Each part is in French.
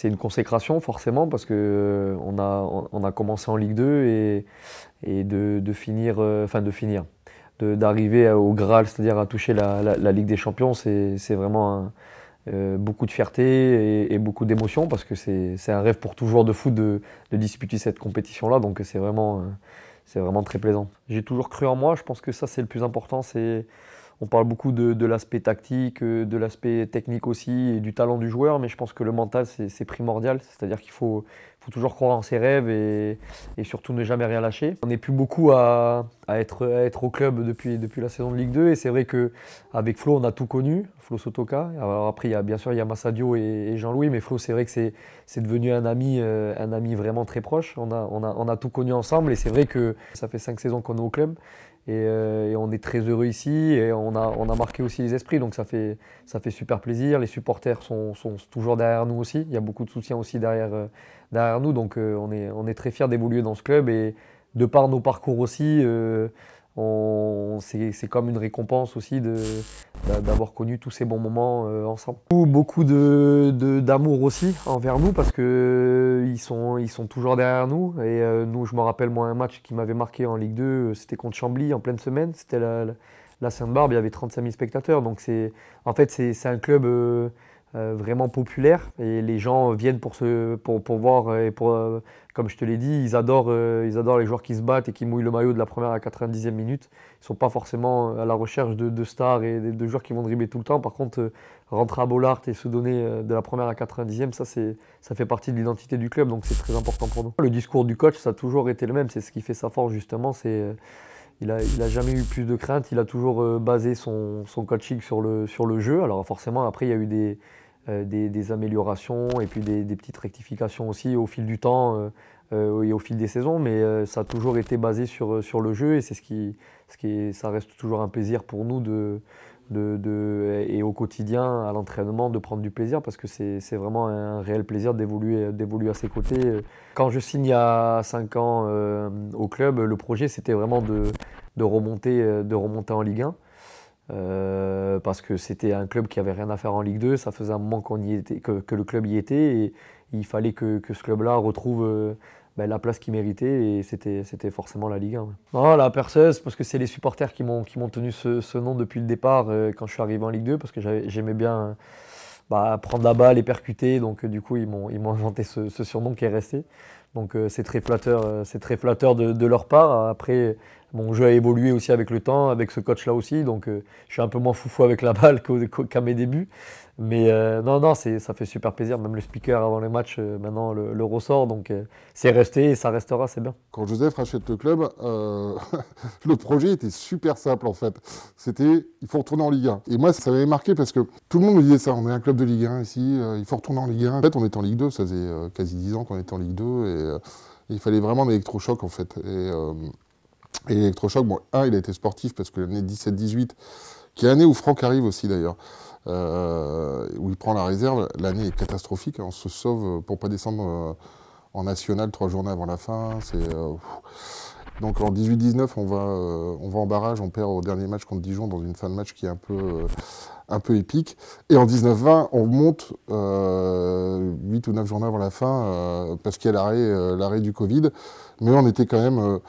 c'est une consécration forcément parce que euh, on a, on a commencé en Ligue 2 et, et de, finir, euh, enfin de finir, d'arriver au Graal, c'est-à-dire à toucher la, la, Ligue des Champions, c'est vraiment euh, beaucoup de fierté et, beaucoup d'émotion parce que c'est un rêve pour tout joueur de foot de, de disputer cette compétition-là, donc c'est vraiment, c'est vraiment très plaisant. J'ai toujours cru en moi, je pense que ça c'est le plus important, c'est on parle beaucoup de, l'aspect tactique, euh, de l'aspect technique aussi, et du talent du joueur, mais je pense que le mental, c'est primordial. C'est-à-dire qu'il faut, faut toujours croire en ses rêves et, surtout ne jamais rien lâcher. On n'est plus beaucoup à, être, être, au club depuis, depuis la saison de Ligue 2 et c'est vrai qu'avec Flo, on a tout connu, Flo Sotoka. Alors après, il y a, bien sûr, il y a Massadio et, Jean-Louis, mais Flo, c'est vrai que c'est devenu un ami, euh, un ami vraiment très proche. On a, on a, tout connu ensemble et c'est vrai que ça fait cinq saisons qu'on est au club. Euh, et, on est très heureux ici et on a, on a marqué aussi les esprits donc ça fait, ça fait super plaisir. Les supporters sont, toujours derrière nous aussi, il y a beaucoup de soutien aussi derrière, euh, derrière nous. Donc euh, on, est, on est très fiers d'évoluer dans ce club et de par nos parcours aussi, euh, c'est comme une récompense aussi bah, d'avoir connu tous ces bons moments euh, ensemble. Beaucoup d'amour de, aussi envers nous parce qu'ils sont, ils sont toujours derrière nous. Et nous, je me rappelle moi un match qui m'avait marqué en Ligue 2, c'était contre Chambly en pleine semaine. C'était la, Sainte-Barbe, il y avait 35 000 spectateurs. Donc c'est en fait, c'est un club... Euh, vraiment populaire et les gens viennent pour, se, pour, pour voir et pour, euh, comme je te l'ai dit, ils adorent, euh, ils adorent les joueurs qui se battent et qui mouillent le maillot de la première à 90e minute. Ils ne sont pas forcément à la recherche de, de stars et de, joueurs qui vont dribbler tout le temps. Par contre, rentrer à Bollard et se donner de la première à 90e, ça, ça fait partie de l'identité du club, donc c'est très important pour nous. Le discours du coach, ça a toujours été le même, c'est ce qui fait sa force justement, c'est il n'a jamais eu plus de crainte. Il a toujours euh, basé son, coaching sur le, sur le jeu. Alors forcément, après, il y a eu des, euh, des, améliorations et puis des, petites rectifications aussi au fil du temps euh, et au fil des saisons. Mais ça a toujours été basé sur, sur le jeu et c'est ce qui, ce qui ça reste toujours un plaisir pour nous de, de, de, et au quotidien, à l'entraînement, de prendre du plaisir parce que c'est vraiment un réel plaisir d'évoluer à ses côtés. Quand je signe il y a 5 ans euh, au club, le projet c'était vraiment de, de, remonter, de remonter en Ligue 1. Euh, parce que c'était un club qui avait rien à faire en Ligue 2, ça faisait un moment qu'on y était, que, que, le club y était, et il fallait que, que ce club-là retrouve, euh, ben, la place qui méritait et c'était forcément la Ligue 1. la perceuse, parce que c'est les supporters qui m'ont tenu ce, nom depuis le départ euh, quand je suis arrivé en Ligue 2, parce que j'aimais bien euh, bah, prendre la balle et percuter, donc euh, du coup ils m'ont inventé ce, surnom qui est resté. Donc c'est très flatteur, c'est très flatteur de, de leur part. Après, mon jeu a évolué aussi avec le temps, avec ce coach-là aussi, donc euh, je suis un peu moins foufou avec la balle qu'à mes débuts. Mais euh, non, non, ça fait super plaisir. Même le speaker avant les matchs, euh, maintenant, le, ressort. Donc, c'est resté et ça restera, c'est bien. Quand Joseph rachète le club, le projet était super simple, en fait. C'était il faut retourner en Ligue 1. Et moi, ça m'avait marqué parce que tout le monde me disait ça on est un club de Ligue 1 ici, il faut retourner en Ligue 1. En fait, on est en Ligue 2, ça faisait quasi 10 ans qu'on était en Ligue 2. Et, il fallait vraiment un électrochoc, en fait. Et et l'électrochoc, bon, un, il a été sportif parce que l'année 17-18, qui est l'année où Franck arrive aussi d'ailleurs, euh, où il prend la réserve, l'année est catastrophique. Hein, on se sauve pour pas descendre euh, en national trois journées avant la fin. C'est. Euh, donc en 18-19, on, va, on va en barrage, on perd au dernier match contre Dijon dans une fin de match qui est un peu, un peu épique. Et en 19-20, on monte huit 8 ou 9 journées avant la fin parce qu'il y a l'arrêt du Covid. Mais on était quand même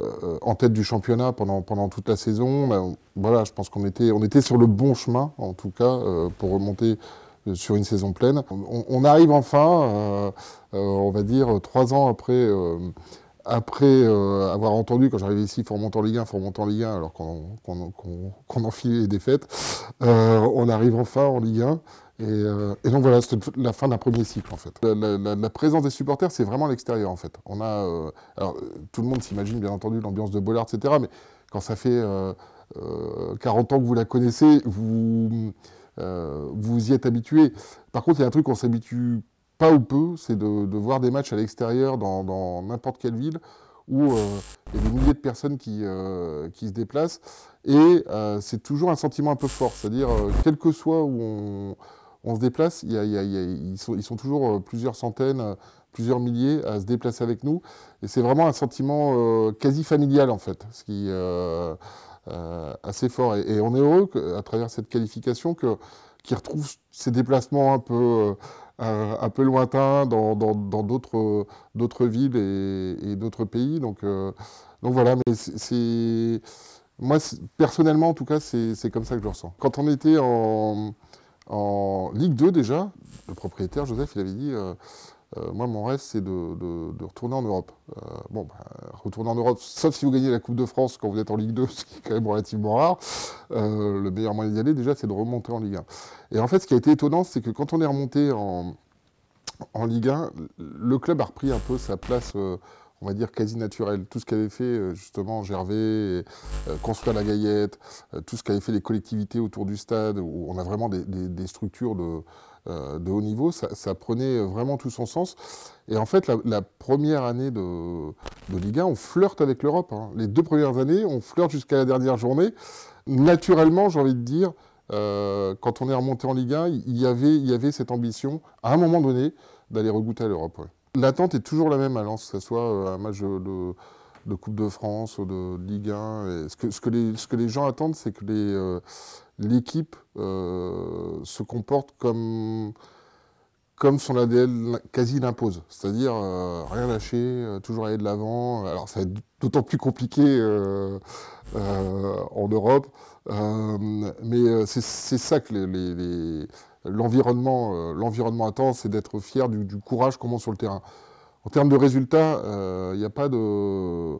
euh, en tête du championnat pendant, pendant toute la saison. Euh, voilà, je pense qu'on était, on était sur le bon chemin, en tout cas, euh, pour remonter sur une saison pleine. On, arrive enfin, on va dire, trois ans après, après avoir entendu, quand j'arrivais ici, faut remonter en Ligue 1, faut en Ligue 1, alors qu'on enfilait les défaites, on arrive enfin en Ligue 1. Euh, et, donc voilà, c'était la fin d'un premier cycle en fait. La, présence des supporters, c'est vraiment l'extérieur en fait. On a, euh, alors, euh, tout le monde s'imagine bien entendu l'ambiance de Bollard, etc. Mais quand ça fait 40 ans que vous la connaissez, vous vous y êtes habitué. Par contre, il y a un truc qu'on s'habitue pas ou peu, c'est de, voir des matchs à l'extérieur dans n'importe quelle ville où il y a des milliers de personnes qui, qui se déplacent. Et c'est toujours un sentiment un peu fort, c'est-à-dire, quel que soit où on on se déplace, ils, sont, toujours euh, plusieurs centaines, euh, plusieurs milliers à se déplacer avec nous. Et c'est vraiment un sentiment euh, quasi familial, en fait, ce qui est assez fort. Et, on est heureux, à travers cette qualification, que, qu'ils retrouvent ces déplacements un peu, un, peu lointains dans, d'autres, villes et, d'autres pays. Donc, donc voilà, mais c'est, moi, personnellement, en tout cas, c'est, c'est comme ça que je le ressens. Quand on était en en Ligue 2 déjà, le propriétaire Joseph, il avait dit euh, euh, Moi, mon rêve, c'est de, retourner en Europe. Euh, bon, bah, retourner en Europe, sauf si vous gagnez la Coupe de France quand vous êtes en Ligue 2, ce qui est quand même relativement rare. le meilleur moyen d'y aller, déjà, c'est de remonter en Ligue 1. Et en fait, ce qui a été étonnant, c'est que quand on est remonté en, en Ligue 1, le club a repris un peu sa place on va dire, quasi naturel. Tout ce qu'avait fait euh, justement Gervais, et, euh, la Gaillette, euh, tout ce qu'avaient fait les collectivités autour du stade, où on a vraiment des, structures de, haut niveau, ça, prenait vraiment tout son sens. Et en fait, la, première année de, de, Ligue 1, on flirte avec l'Europe. Hein. Les deux premières années, on flirte jusqu'à la dernière journée. Naturellement, j'ai envie de dire, quand on est remonté en Ligue 1, il y avait, cette ambition, à un moment donné, d'aller regoûter à l'Europe. L'attente est toujours la même à que ce soit euh, un match de, Coupe de France ou de Ligue 1. ce, que, ce, que les, ce, que, les, gens attendent, c'est que euh, l'équipe euh, se comporte comme, comme son ADL quasi l'impose. C'est-à-dire rien lâcher, toujours aller de l'avant. Alors ça va être d'autant plus compliqué en Europe. mais c'est ça que les l'environnement, euh, l'environnement attend, c'est d'être fier du, courage qu'on monte sur le terrain. En termes de résultats, il euh, n'y a pas de. Euh,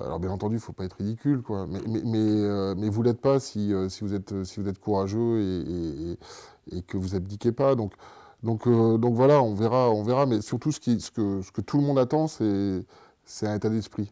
alors bien entendu, il ne faut pas être ridicule, quoi. Mais, mais, mais, vous l'êtes pas si, si, vous êtes, si vous êtes courageux et, que vous abdiquez pas. Donc, donc, donc voilà, on verra, on verra. Mais surtout, ce, ce, que, ce que tout le monde attend, c'est un état d'esprit.